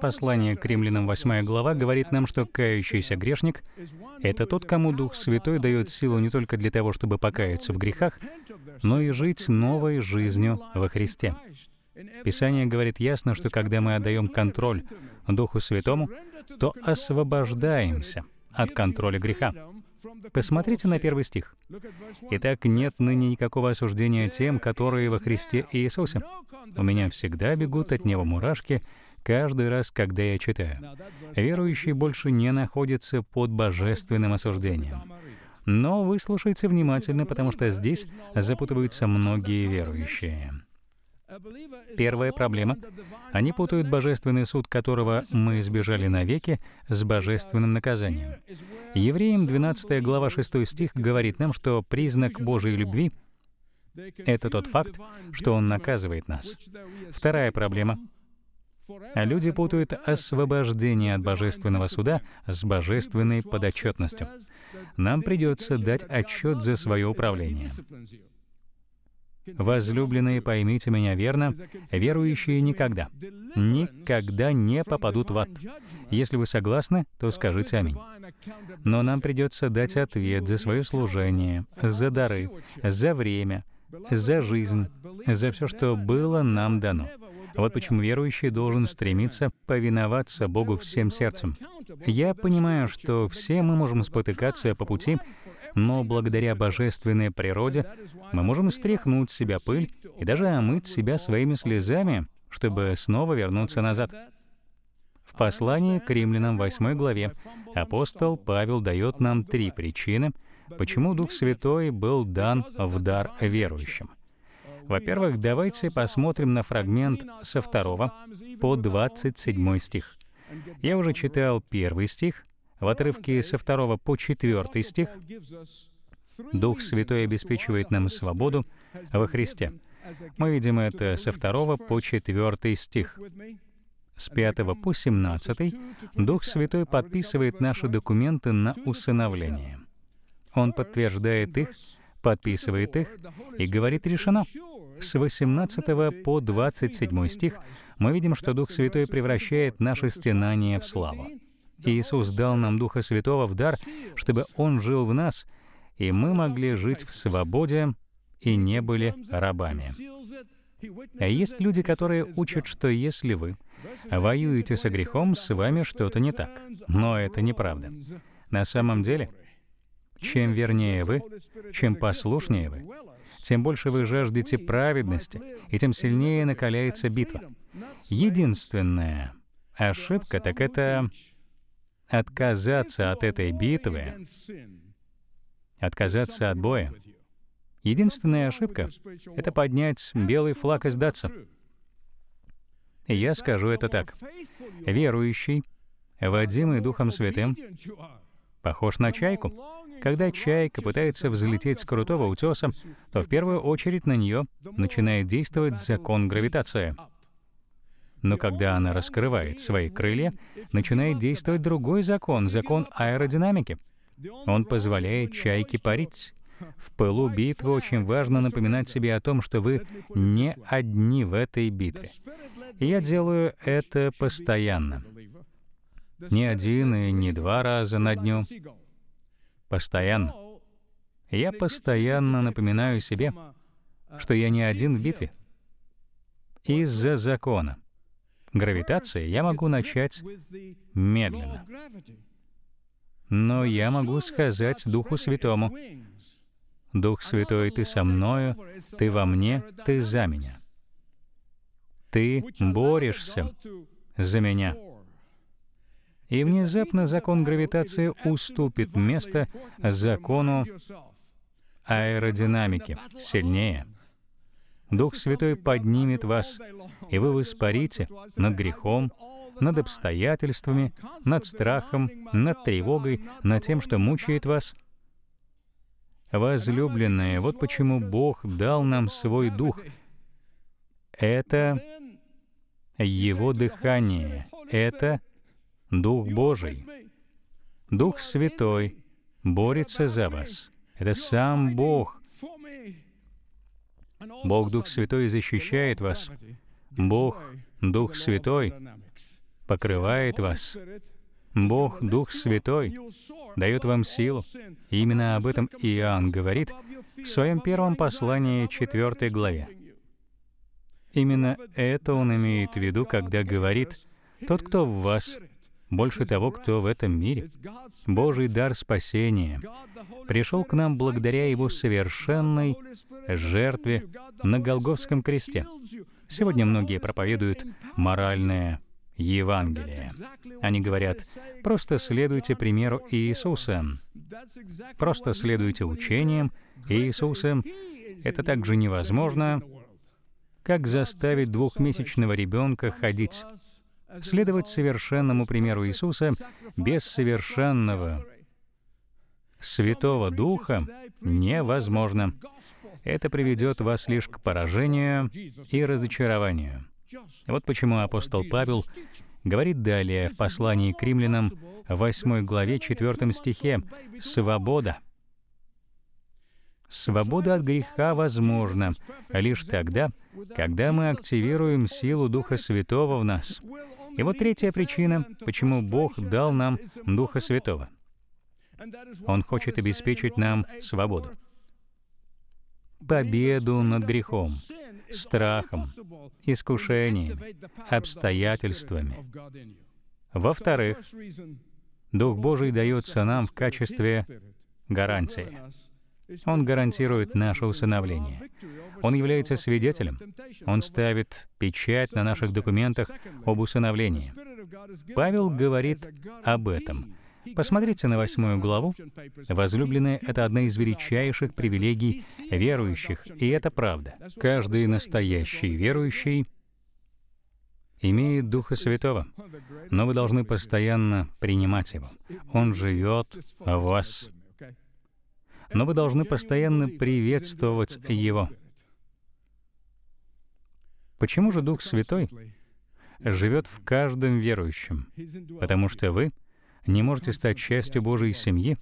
Послание к римлянам 8 глава говорит нам, что кающийся грешник — это тот, кому Дух Святой дает силу не только для того, чтобы покаяться в грехах, но и жить новой жизнью во Христе. Писание говорит ясно, что когда мы отдаем контроль Духу Святому, то освобождаемся от контроля греха. Посмотрите на первый стих. «Итак, нет ныне никакого осуждения тем, которые во Христе Иисусе. У меня всегда бегут от Него мурашки, каждый раз, когда я читаю. Верующий больше не находится под божественным осуждением. Но выслушайте внимательно, потому что здесь запутываются многие верующие. Первая проблема — они путают божественный суд, которого мы избежали навеки, с божественным наказанием. Евреям 12 глава 6 стих говорит нам, что признак Божьей любви — это тот факт, что Он наказывает нас. Вторая проблема Люди путают освобождение от божественного суда с божественной подотчетностью. Нам придется дать отчет за свое управление. Возлюбленные, поймите меня верно, верующие никогда, никогда не попадут в ад. Если вы согласны, то скажите аминь. Но нам придется дать ответ за свое служение, за дары, за время, за жизнь, за все, что было нам дано. Вот почему верующий должен стремиться повиноваться Богу всем сердцем. Я понимаю, что все мы можем спотыкаться по пути, но благодаря божественной природе мы можем стряхнуть с себя пыль и даже омыть себя своими слезами, чтобы снова вернуться назад. В послании к римлянам 8 главе апостол Павел дает нам три причины, почему Дух Святой был дан в дар верующим — во-первых, давайте посмотрим на фрагмент со 2 по 27 стих. Я уже читал первый стих, в отрывке со 2 по 4 стих Дух Святой обеспечивает нам свободу во Христе. Мы видим это со 2 по 4 стих. С 5 по 17 Дух Святой подписывает наши документы на усыновление. Он подтверждает их, подписывает их и говорит «решено» с 18 по 27 стих мы видим, что Дух Святой превращает наши стенания в славу. Иисус дал нам Духа Святого в дар, чтобы Он жил в нас, и мы могли жить в свободе и не были рабами. А есть люди, которые учат, что если вы воюете со грехом, с вами что-то не так. Но это неправда. На самом деле, чем вернее вы, чем послушнее вы, тем больше вы жаждете праведности, и тем сильнее накаляется битва. Единственная ошибка, так это отказаться от этой битвы, отказаться от боя. Единственная ошибка — это поднять белый флаг и сдаться. Я скажу это так. Верующий, водимый Духом Святым, похож на чайку, когда чайка пытается взлететь с крутого утеса, то в первую очередь на нее начинает действовать закон гравитации. Но когда она раскрывает свои крылья, начинает действовать другой закон, закон аэродинамики. Он позволяет чайке парить. В пылу битвы очень важно напоминать себе о том, что вы не одни в этой битве. я делаю это постоянно. Не один и не два раза на дню. Постоянно. Я постоянно напоминаю себе, что я не один в битве. Из-за закона гравитации я могу начать медленно. Но я могу сказать Духу Святому, «Дух Святой, Ты со мною, Ты во мне, Ты за меня. Ты борешься за меня» и внезапно закон гравитации уступит место закону аэродинамики сильнее. Дух Святой поднимет вас, и вы воспарите над грехом, над обстоятельствами, над страхом, над тревогой, над тем, что мучает вас. Возлюбленные, вот почему Бог дал нам свой дух. Это Его дыхание, это Дух Божий, Дух Святой борется за вас. Это сам Бог. Бог Дух Святой защищает вас. Бог Дух Святой покрывает вас. Бог Дух Святой дает вам силу. именно об этом Иоанн говорит в своем первом послании 4 главе. Именно это он имеет в виду, когда говорит «Тот, кто в вас, больше того, кто в этом мире. Божий дар спасения пришел к нам благодаря Его совершенной жертве на Голговском кресте. Сегодня многие проповедуют моральное Евангелие. Они говорят, просто следуйте примеру Иисуса, просто следуйте учениям Иисуса. Это также невозможно, как заставить двухмесячного ребенка ходить следовать совершенному примеру Иисуса без совершенного Святого Духа невозможно. Это приведет вас лишь к поражению и разочарованию. Вот почему апостол Павел говорит далее в послании к римлянам 8 главе 4 стихе «Свобода». Свобода от греха возможна лишь тогда, когда мы активируем силу Духа Святого в нас. И вот третья причина, почему Бог дал нам Духа Святого. Он хочет обеспечить нам свободу. Победу над грехом, страхом, искушениями, обстоятельствами. Во-вторых, Дух Божий дается нам в качестве гарантии. Он гарантирует наше усыновление. Он является свидетелем. Он ставит печать на наших документах об усыновлении. Павел говорит об этом. Посмотрите на восьмую главу. Возлюбленные — это одна из величайших привилегий верующих, и это правда. Каждый настоящий верующий имеет Духа Святого, но вы должны постоянно принимать Его. Он живет в вас но вы должны постоянно приветствовать Его. Почему же Дух Святой живет в каждом верующем? Потому что вы не можете стать частью Божьей семьи,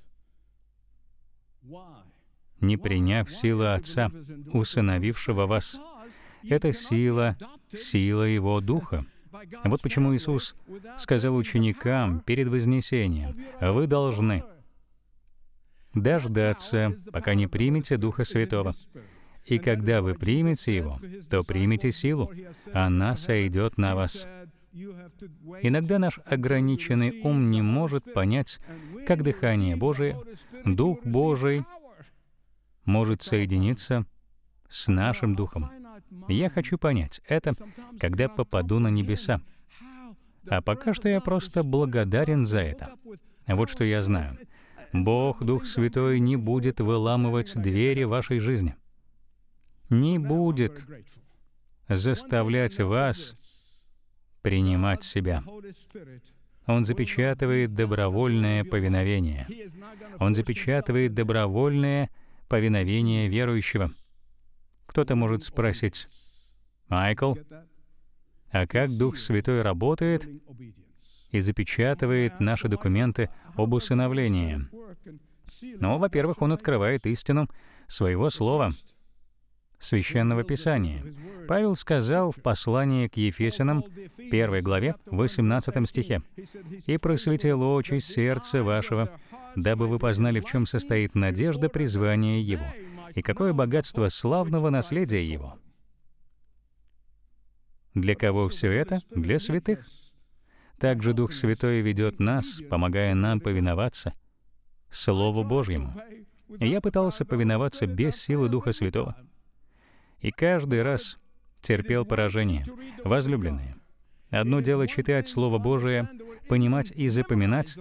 не приняв силы Отца, усыновившего вас. Это сила, сила Его Духа. Вот почему Иисус сказал ученикам перед Вознесением, «Вы должны дождаться, пока не примете Духа Святого. И когда вы примете Его, то примете силу. Она сойдет на вас. Иногда наш ограниченный ум не может понять, как дыхание Божие, Дух Божий может соединиться с нашим Духом. Я хочу понять это, когда попаду на небеса. А пока что я просто благодарен за это. Вот что я знаю. Бог, Дух Святой, не будет выламывать двери вашей жизни. Не будет заставлять вас принимать себя. Он запечатывает добровольное повиновение. Он запечатывает добровольное повиновение верующего. Кто-то может спросить, «Майкл, а как Дух Святой работает и запечатывает наши документы об усыновлении. Но, во-первых, он открывает истину своего слова, Священного Писания. Павел сказал в послании к Ефесянам, 1 главе, 18 стихе, «И просветил очи сердце вашего, дабы вы познали, в чем состоит надежда призвания Его, и какое богатство славного наследия Его». Для кого все это? Для святых. Также Дух Святой ведет нас, помогая нам повиноваться Слову Божьему. Я пытался повиноваться без силы Духа Святого. И каждый раз терпел поражение. Возлюбленные, одно дело читать Слово Божие, понимать и запоминать,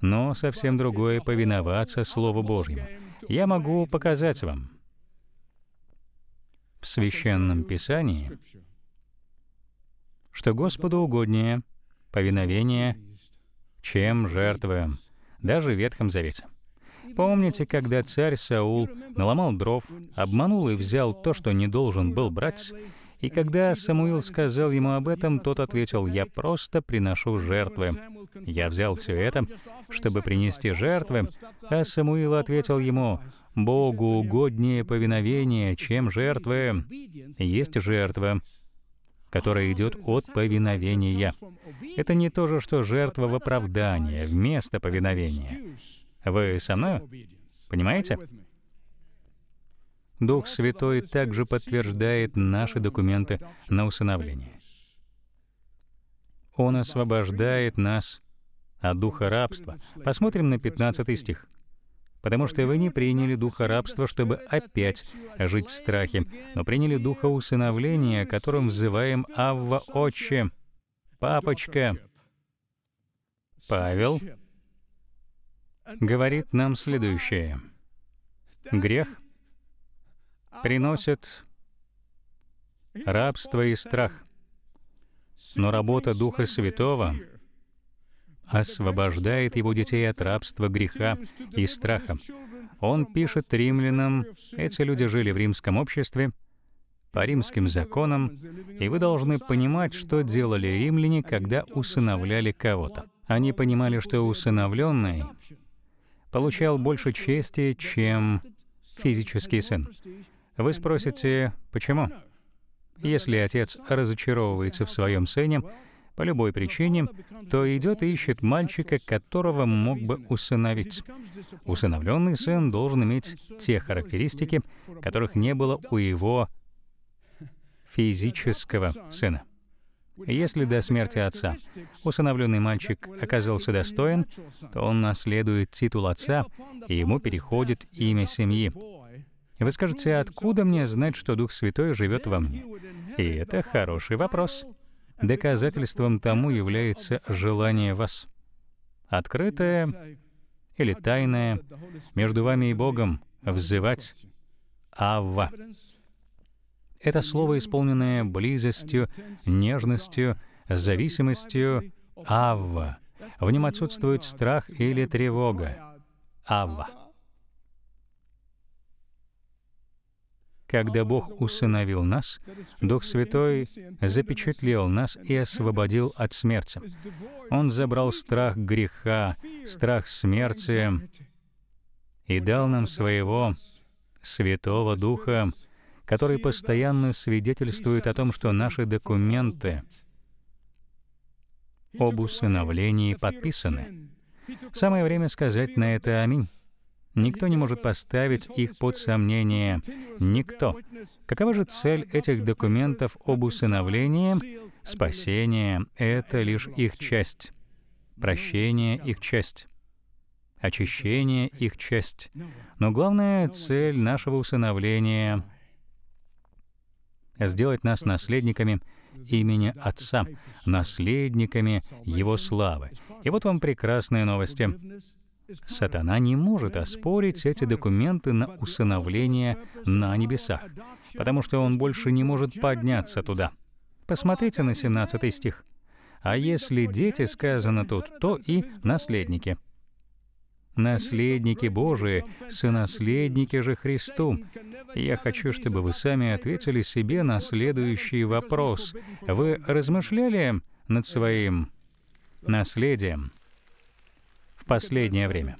но совсем другое — повиноваться Слову Божьему. Я могу показать вам. В Священном Писании, что Господу угоднее — повиновение, чем жертвы, даже в Ветхом Завете. Помните, когда царь Саул наломал дров, обманул и взял то, что не должен был брать, и когда Самуил сказал ему об этом, тот ответил, «Я просто приношу жертвы». Я взял все это, чтобы принести жертвы, а Самуил ответил ему, «Богу угоднее повиновение, чем жертвы». Есть жертва, которое идет от повиновения. Это не то же, что жертва в оправдание, вместо повиновения. Вы со мной? Понимаете? Дух Святой также подтверждает наши документы на усыновление. Он освобождает нас от духа рабства. Посмотрим на 15 стих потому что вы не приняли духа рабства, чтобы опять жить в страхе, но приняли духа усыновления, которым взываем «Авва Отче», «Папочка». Павел говорит нам следующее. Грех приносит рабство и страх, но работа Духа Святого — освобождает его детей от рабства греха и страха. Он пишет римлянам, эти люди жили в римском обществе, по римским законам, и вы должны понимать, что делали римляне, когда усыновляли кого-то. Они понимали, что усыновленный получал больше чести, чем физический сын. Вы спросите, почему? Если отец разочаровывается в своем сыне, по любой причине, то идет и ищет мальчика, которого мог бы усыновить. Усыновленный сын должен иметь те характеристики, которых не было у его физического сына. Если до смерти отца усыновленный мальчик оказался достоин, то он наследует титул отца, и ему переходит имя семьи. Вы скажете, откуда мне знать, что Дух Святой живет во мне? И это хороший вопрос. Доказательством тому является желание вас. Открытое или тайное между вами и Богом взывать «Авва». Это слово, исполненное близостью, нежностью, зависимостью «Авва». В нем отсутствует страх или тревога. «Авва». Когда Бог усыновил нас, Дух Святой запечатлел нас и освободил от смерти. Он забрал страх греха, страх смерти и дал нам своего Святого Духа, который постоянно свидетельствует о том, что наши документы об усыновлении подписаны. Самое время сказать на это «Аминь». Никто не может поставить их под сомнение. Никто. Какова же цель этих документов об усыновлении? Спасение — это лишь их часть. Прощение — их часть. Очищение — их часть. Но главная цель нашего усыновления — сделать нас наследниками имени Отца, наследниками Его славы. И вот вам прекрасные новости. Сатана не может оспорить эти документы на усыновление на небесах, потому что он больше не может подняться туда. Посмотрите на 17 стих. «А если дети сказано тут, то и наследники». Наследники Божии, сонаследники же Христу. Я хочу, чтобы вы сами ответили себе на следующий вопрос. Вы размышляли над своим наследием? последнее время?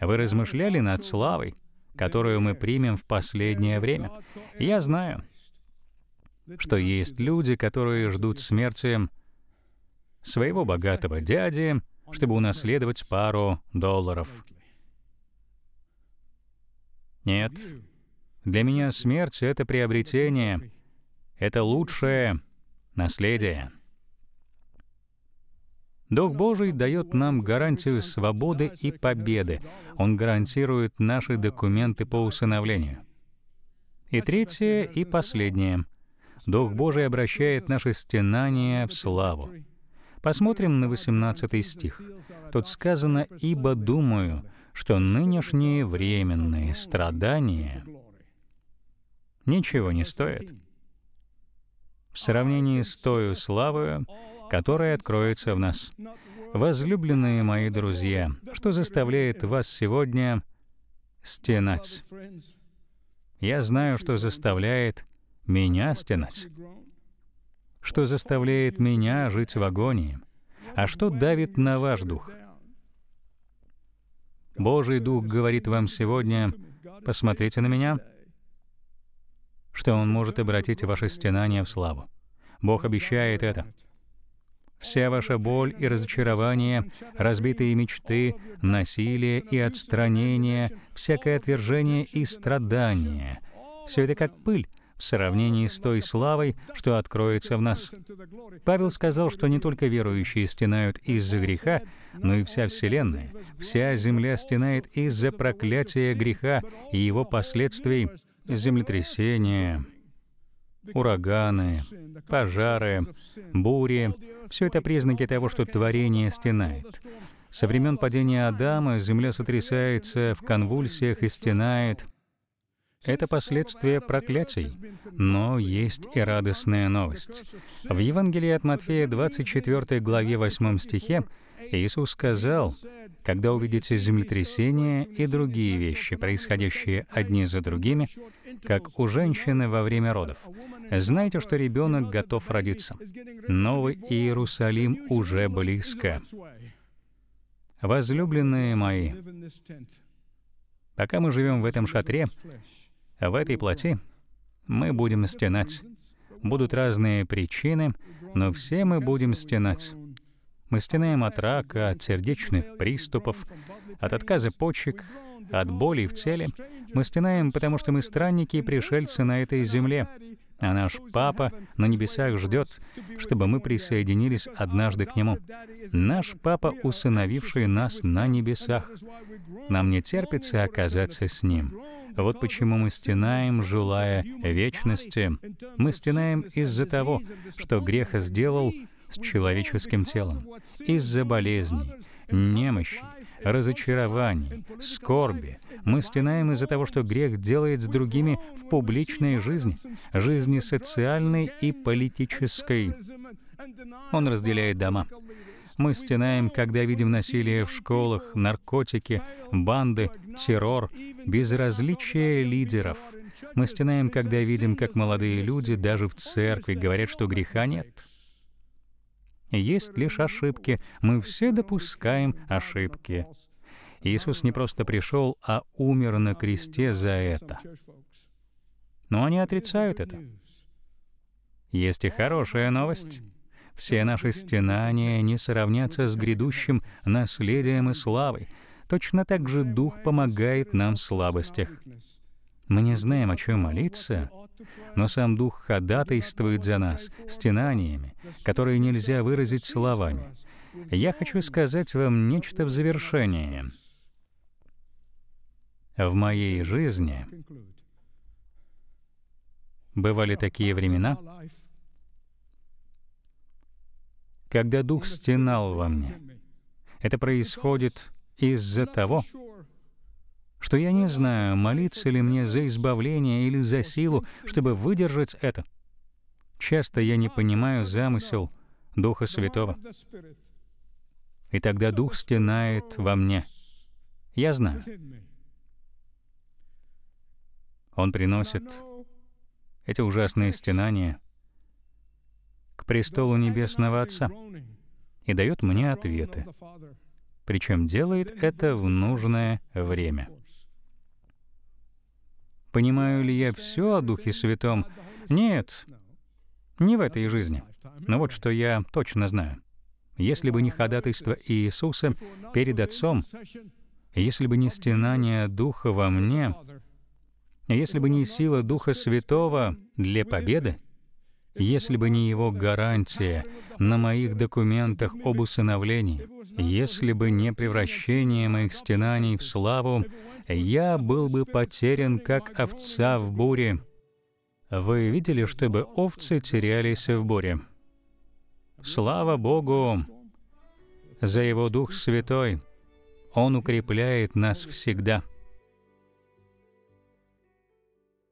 Вы размышляли над славой, которую мы примем в последнее время? Я знаю, что есть люди, которые ждут смерти своего богатого дяди, чтобы унаследовать пару долларов. Нет, для меня смерть — это приобретение, это лучшее наследие. Дух Божий дает нам гарантию свободы и победы. Он гарантирует наши документы по усыновлению. И третье и последнее. Дух Божий обращает наши стенания в славу. Посмотрим на 18 стих. Тут сказано «Ибо думаю, что нынешние временные страдания ничего не стоят в сравнении с тою славою, которое откроется в нас. Возлюбленные мои друзья, что заставляет вас сегодня стенать? Я знаю, что заставляет меня стенать. Что заставляет меня жить в агонии? А что давит на ваш дух? Божий Дух говорит вам сегодня, посмотрите на меня, что Он может обратить ваши стенания в славу. Бог обещает это. Вся ваша боль и разочарование, разбитые мечты, насилие и отстранение, всякое отвержение и страдание — все это как пыль в сравнении с той славой, что откроется в нас. Павел сказал, что не только верующие стенают из-за греха, но и вся Вселенная, вся Земля стенает из-за проклятия греха и его последствий, землетрясения, ураганы, пожары, бури — все это признаки того, что творение стенает. Со времен падения Адама земля сотрясается в конвульсиях и стенает. Это последствия проклятий. Но есть и радостная новость. В Евангелии от Матфея 24 главе 8 стихе Иисус сказал, «Когда увидите землетрясение и другие вещи, происходящие одни за другими, как у женщины во время родов. Знаете, что ребенок готов родиться. Новый Иерусалим уже близко. Возлюбленные мои, пока мы живем в этом шатре, в этой плоти, мы будем стенать. Будут разные причины, но все мы будем стенать. Мы стенаем от рака, от сердечных приступов, от отказа почек, от боли в теле, мы стенаем, потому что мы странники и пришельцы на этой земле. А наш Папа на небесах ждет, чтобы мы присоединились однажды к Нему. Наш Папа, усыновивший нас на небесах. Нам не терпится оказаться с Ним. Вот почему мы стенаем, желая вечности. Мы стенаем из-за того, что грех сделал с человеческим телом, из-за болезней, немощи, разочарований, скорби мы стенаем из-за того, что грех делает с другими в публичной жизни, жизни социальной и политической. Он разделяет дома. Мы стенаем, когда видим насилие в школах, наркотики, банды, террор, безразличие лидеров. Мы стенаем, когда видим, как молодые люди даже в церкви говорят, что греха нет есть лишь ошибки. Мы все допускаем ошибки. Иисус не просто пришел, а умер на кресте за это. Но они отрицают это. Есть и хорошая новость. Все наши стенания не сравнятся с грядущим наследием и славой. Точно так же Дух помогает нам в слабостях. Мы не знаем, о чем молиться, но сам Дух ходатайствует за нас стенаниями, которые нельзя выразить словами. Я хочу сказать вам нечто в завершении. В моей жизни бывали такие времена, когда Дух стенал во мне. Это происходит из-за того, что я не знаю, молиться ли мне за избавление или за силу, чтобы выдержать это. Часто я не понимаю замысел Духа Святого. И тогда Дух стенает во мне. Я знаю. Он приносит эти ужасные стенания к престолу Небесного Отца и дает мне ответы. Причем делает это в нужное время. Понимаю ли я все о Духе Святом? Нет, не в этой жизни. Но вот что я точно знаю. Если бы не ходатайство Иисуса перед Отцом, если бы не стенание Духа во мне, если бы не сила Духа Святого для победы, если бы не его гарантия на моих документах об усыновлении, если бы не превращение моих стенаний в славу, я был бы потерян, как овца в буре. Вы видели, чтобы овцы терялись в буре? Слава Богу за Его Дух Святой! Он укрепляет нас всегда.